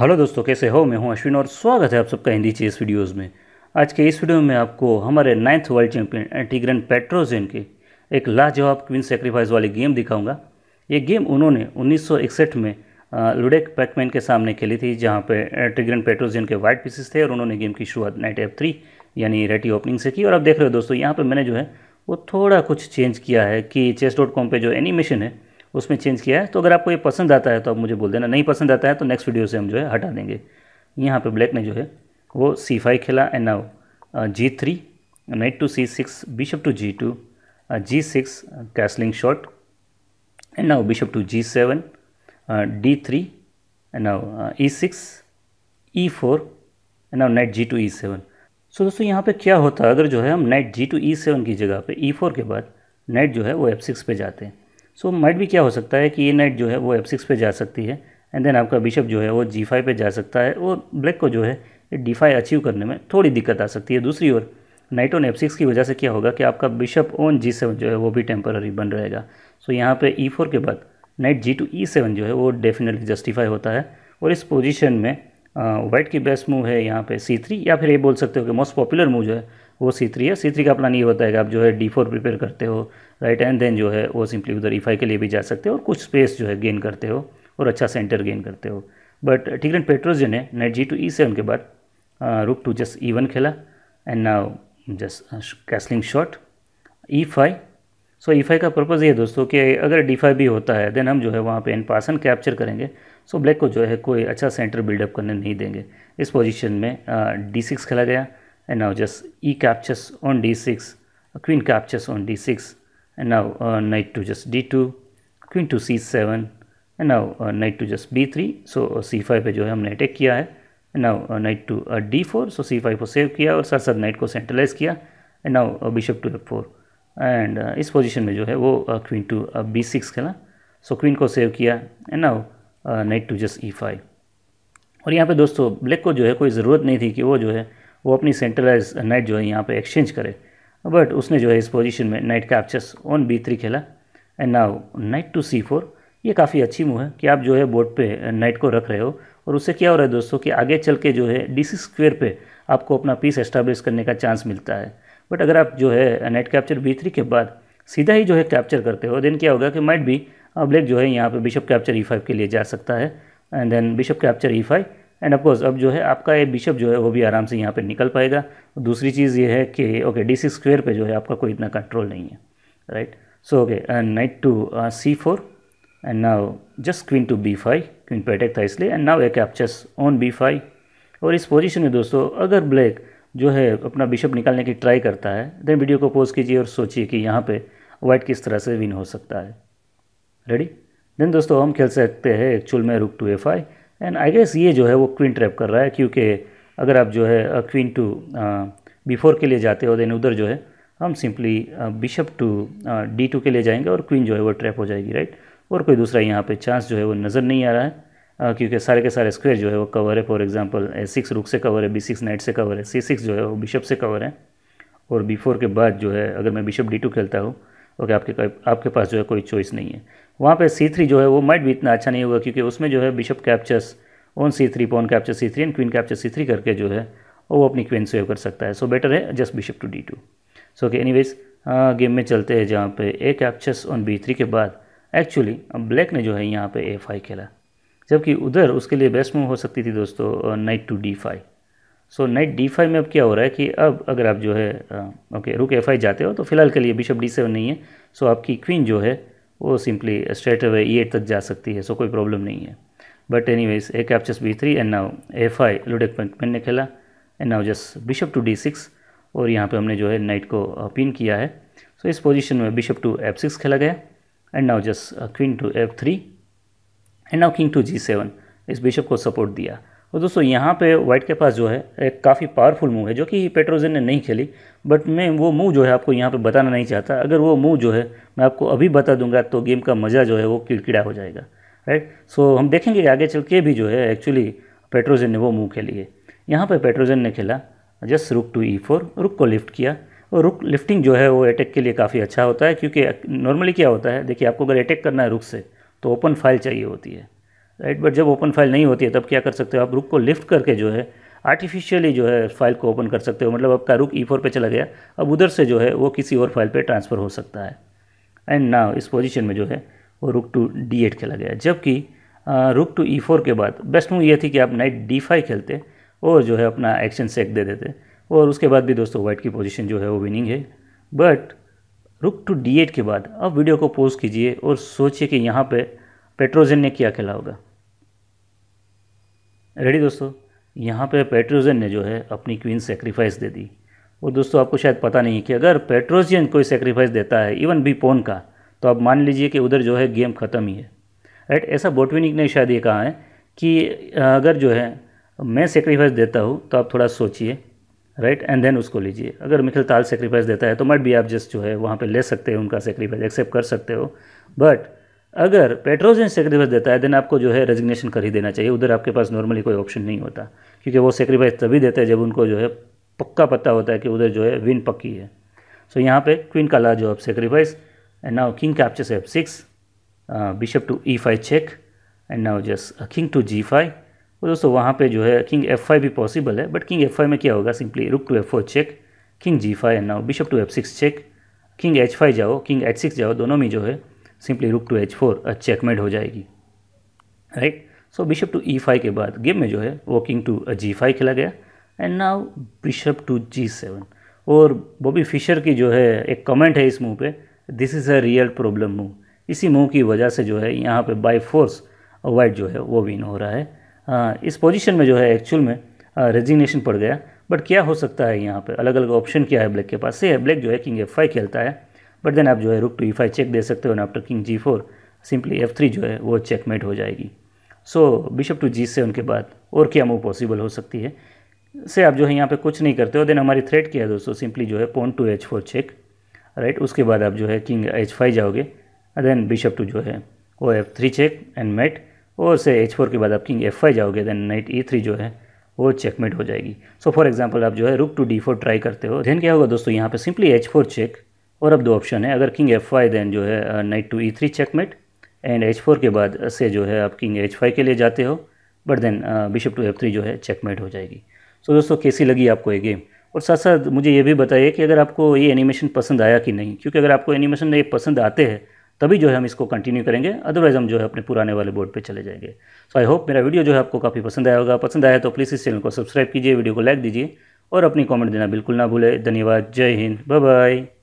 hello दोस्तों कैसे हो मैं हूं अश्विन और स्वागत है आप सबका हिंदी चेस वीडियोस में आज के इस वीडियो में आपको हमारे ninth world champion Tigran Petrosian के एक लाजवाब क्वीन सेक्रीफाइस वाली गेम दिखाऊंगा ये गेम उन्होंने 1961 में लुडेक पैकमैन के सामने खेली थी जहाँ पे एंटीग्रन पेट्रोजेन के वाइट पीसेस थे और उन्होंने गेम की शुरुआत नाइट एफ थ्री यानी रेटी ओपनिंग से की और आप देख रहे हो दोस्तों यहाँ पर मैंने जो है वो थोड़ा कुछ चेंज किया है कि चेस डॉट कॉम पर जो एनिमेशन है उसमें चेंज किया है तो अगर आपको ये पसंद आता है तो आप मुझे बोल देना नहीं पसंद आता है तो नेक्स्ट वीडियो से हम जो है हटा देंगे यहाँ पे ब्लैक ने जो है वो सी फाइव खेला and now G three knight to C six bishop to G two G six castling short G seven D three and now E six E four and now knight G to E seven so दोस्तों यहाँ पे क्या होता है अगर जो है हम knight G to E seven की जगह पे ई e फोर के बाद नाइट जो है वो एफ सिक्स पे जाते हैं सो माइट भी क्या हो सकता है कि ए नाइट जो है वो एफ सिक्स पर जा सकती है एंड देन आपका बिशप जो है वो जी फाइव पर जा सकता है और ब्लैक को जो है डी फाइव अचीव करने में थोड़ी दिक्कत आ सकती है दूसरी ओर नाइट ऑन एफ सिक्स की वजह से क्या होगा कि आपका बिशप ऑन जी सेवन जो है वो भी टेम्पररी बन रहेगा सो so, यहाँ पे ई e फोर के बाद knight G to E seven जो है वो डेफिनेटली जस्टिफाई होता है और इस पोजीशन में वाइट की बेस्ट मूव है यहाँ पे सी थ्री या फिर ये बोल सकते हो कि मोस्ट पॉपुलर मूव जो है वो सी थ्री है सी थ्री का प्लान ये होता है कि आप जो है डी फोर प्रिपेयर करते हो राइट एंड देन जो है वो सिंपली उधर ई e फाइव के लिए भी जा सकते हो और कुछ स्पेस जो है गेन करते हो और अच्छा सेंटर गेन करते हो बट टिकरन पेट्रोज जो ने knight G to E seven के बाद rook to just E one खेला and now just castling short E five so E five का पर्पज़ ये है दोस्तों कि अगर डी फाइव भी होता है देन हम जो है वहाँ पे एन पासन कैप्चर करेंगे सो so ब्लैक को जो है कोई अच्छा सेंटर बिल्डअप करने नहीं देंगे इस पोजीशन में डी uh, सिक्स खेला गया and now just e captures on d6 queen captures on d6 and now uh, knight to just d2 queen to c7 and now knight to just B three so C five पर जो है हमने attack किया है and now knight to D four so C five को save किया और साथ साथ नाइट को सेंट्रलाइज किया and now bishop to F four and इस पोजीशन में जो है वो क्वीन टू बी सिक्स खेला सो so, क्वीन को सेव किया and now knight to just E five और यहाँ पे दोस्तों ब्लैक को जो है कोई ज़रूरत नहीं थी कि वो जो है वो अपनी सेंट्रलाइज नाइट जो है यहाँ पे एक्सचेंज करे बट उसने जो है इस पोजीशन में knight captures on B three खेला and now knight to C four ये काफ़ी अच्छी मूव है कि आप जो है बोर्ड पे नाइट को रख रहे हो और उससे क्या हो रहा है दोस्तों कि आगे चल के जो है डी सी स्क्वेयर पर आपको अपना पीस एस्टाब्लिश करने का चांस मिलता है बट अगर आप जो है नाइट कैप्चर बी थ्री के बाद सीधा ही जो है कैप्चर करते हो देन क्या होगा कि माइट भी ब्लैक जो है यहाँ पर बिशप कैप्चर ई फाइव के लिए जा सकता है and then bishop capture E five and of course अब जो है आपका ये बिशप जो है वो भी आराम से यहाँ पे निकल पाएगा दूसरी चीज़ ये है कि ओके डी सिक्स स्क्वेयर पर जो है आपका कोई इतना कंट्रोल नहीं है right so okay knight to C four and now just queen to B five queen पे अटैक था इसलिए and now A a on B five और इस पोजिशन में दोस्तों अगर ब्लैक जो है अपना बिशप निकालने की ट्राई करता है देन वीडियो को पोज कीजिए और सोचिए कि यहाँ पे वाइट किस तरह से विन हो सकता है रेडी देन दोस्तों हम खेल सकते हैं एक्चुअल में rook to A five and I guess ये जो है वो क्वीन ट्रैप कर रहा है क्योंकि अगर आप जो है क्वीन टू बिफोर के लिए जाते हो देन उधर जो है हम simply bishop to D two के लिए जाएंगे और क्वीन जो है वो ट्रैप हो जाएगी राइट और कोई दूसरा यहाँ पे चांस जो है वो नज़र नहीं आ रहा है आ, uh, क्योंकि सारे के सारे स्क्वेयर जो है वो कवर है फॉर एग्जांपल ए सिक्स रुक से कवर है बी सिक्स नाइट से कवर है सी सिक्स जो है वो बिशप से कवर है और बी फोर के बाद जो है अगर मैं बिशप डी टू खेलता हूँ ओके आपके आपके पास जो है कोई चॉइस नहीं है वहाँ पे सी थ्री जो है वो माइट भी इतना अच्छा नहीं होगा क्योंकि उसमें जो है bishop captures on C three pawn capture C three and queen capture C three करके जो है वो अपनी क्वीन सेव कर सकता है सो बेटर है just bishop to D two so okay anyways game में चलते हैं जहाँ पे A captures on B three के बाद एक्चुअली ब्लैक ने जो है यहाँ पे ए फाइव खेला जबकि उधर उसके लिए बेस्ट मूव हो सकती थी दोस्तों knight to D five so knight D five में अब क्या हो रहा है कि अब अगर आप जो है ओके रुक एफ आई जाते हो तो फिलहाल के लिए बिशप डी सेवन नहीं है सो आपकी क्वीन जो है वो simply straight away E eight तक जा सकती है सो कोई प्रॉब्लम नहीं है but anyways A captures B three and now F आई लुडेक मैन ने खेला and now just bishop to D six और यहाँ पर हमने जो है नाइट को पिन किया है सो so, इस पोजिशन में बिशप टू एफ सिक्स खेला गया and now just queen to F three and now king to G seven इस बिशप को सपोर्ट दिया तो दोस्तों यहाँ पे वाइट के पास जो है एक काफ़ी पावरफुल मूव है जो कि पेट्रोजन ने नहीं खेली बट मैं वो मूव जो है आपको यहाँ पे बताना नहीं चाहता अगर वो मूव जो है मैं आपको अभी बता दूंगा तो गेम का मज़ा जो है वो किड़किड़ा हो जाएगा राइट सो हम देखेंगे कि आगे चल के भी जो है एक्चुअली पेट्रोजन ने वो मूव खेली है यहाँ पर पेट्रोजन ने खेला जस्ट रुक टू ई फोर रुक को लिफ्ट किया और रुक लिफ्टिंग जो है वो अटैक के लिए काफ़ी अच्छा होता है क्योंकि नॉर्मली क्या होता है देखिए आपको अगर अटैक करना है रुक से तो ओपन फाइल चाहिए होती है राइट बट जब ओपन फाइल नहीं होती है तब क्या कर सकते हो आप रुक को लिफ्ट करके जो है आर्टिफिशियली जो है फाइल को ओपन कर सकते हो मतलब आपका रुक ई फोर पर चला गया अब उधर से जो है वो किसी और फाइल पर ट्रांसफ़र हो सकता है एंड ना इस पोजिशन में जो है वो रुक टू डी एट खेला गया जबकि रुक टू ई फोर के बाद बेस्ट मूव ये थी कि आप नाइट डी फाइव खेलते और जो है अपना एक्शन सेक दे देते और उसके बाद भी दोस्तों वाइट की पोजीशन जो है वो विनिंग है बट रुक टू डी एट के बाद अब वीडियो को पोज कीजिए और सोचिए कि यहाँ पे पेट्रोजन ने क्या खेला होगा रेडी दोस्तों यहाँ पे पेट्रोजन ने जो है अपनी क्वीन सेक्रीफाइस दे दी और दोस्तों आपको शायद पता नहीं कि अगर पेट्रोजियन कोई सेक्रीफाइस देता है इवन बी पोन का तो आप मान लीजिए कि उधर जो है गेम ख़त्म ही है राइट ऐसा बोटविनिक ने शायद ये कहा है कि अगर जो है मैं सेक्रीफाइस देता हूँ तो आप थोड़ा सोचिए राइट एंड देन उसको लीजिए अगर मिखिल ताल सेक्रीफाइस देता है तो मट भी आप जस्ट जो है वहाँ पे ले सकते हो उनका सेक्रीफाइस एक्सेप्ट कर सकते हो बट अगर पेट्रोजन सेक्रीफाइस देता है देन आपको जो है रेजिग्नेशन कर ही देना चाहिए उधर आपके पास नॉर्मली कोई ऑप्शन नहीं होता क्योंकि वो सेक्रीफाइस तभी देते हैं जब उनको जो है पक्का पता होता है कि उधर जो है विन पक्की है सो so, यहाँ पे क्वीन का जो of sacrifice and now king captures F six bishop to E five check and now just king to G five तो दोस्तों वहाँ पे जो है किंग एफ फाइव भी पॉसिबल है बट किंग एफ फाइव में क्या होगा simply rook to F four check king G five and now bishop to F six check king H five जाओ किंग एच सिक्स जाओ दोनों में जो है simply rook to H four checkmate हो जाएगी right so bishop to E five के बाद गेम में जो है वॉकिंग टू जी फाइव खेला गया and now bishop to G seven और बॉबी फिशर की जो है एक कमेंट है इस मूव पे this is a real problem move इसी मूव की वजह से जो है यहाँ पे बाय फोर्स वाइट जो है वो विन हो रहा है आ, हाँ, इस पोजीशन में जो है एक्चुअल में रेजिग्नेशन पड़ गया बट क्या हो सकता है यहाँ पे अलग अलग ऑप्शन क्या है ब्लैक के पास से ब्लैक जो है किंग एफ फाइव खेलता है बट देन आप जो है rook to E five check दे सकते हो ना after king G four simply F three जो है वो चेकमेट हो जाएगी सो बिशप टू जी से उनके बाद और क्या मूव पॉसिबल हो सकती है से आप जो है यहाँ पे कुछ नहीं करते हो देन हमारी थ्रेड क्या है दोस्तों सिंपली जो है pawn to H four check right उसके बाद आप जो है किंग एच फाइव जाओगे देन बिशप टू जो है वो F three check and mate और से एच फोर के बाद आप किंग एफ फाइव जाओगे देन नाइट ई थ्री जो है वो चेकमेट हो जाएगी सो फॉर एग्जाम्पल आप जो है rook to D four try करते हो देन क्या होगा दोस्तों यहाँ पे सिंपली एच फोर चेक और अब दो ऑप्शन है अगर किंग एफ फाइव देन जो है knight to E three checkmate and H four के बाद से जो है आप किंग एच फाइव के लिए जाते हो but then bishop to F three जो है चेकमेट हो जाएगी सो so, दोस्तों कैसी लगी आपको ये गेम और साथ साथ मुझे ये भी बताइए कि अगर आपको ये एनिमेशन पसंद आया कि नहीं क्योंकि अगर आपको एनिमेशन ये पसंद आते हैं तभी जो है हम इसको कंटिन्यू करेंगे अदरवाइज़ हम जो है अपने पुराने वाले बोर्ड पे चले जाएंगे सो आई होप मेरा वीडियो जो है आपको काफ़ी पसंद आया होगा पसंद आया तो प्लीज़ इस चैनल को सब्सक्राइब कीजिए वीडियो को लाइक दीजिए और अपनी कमेंट देना बिल्कुल ना भूलें धन्यवाद जय हिंद बाय बाय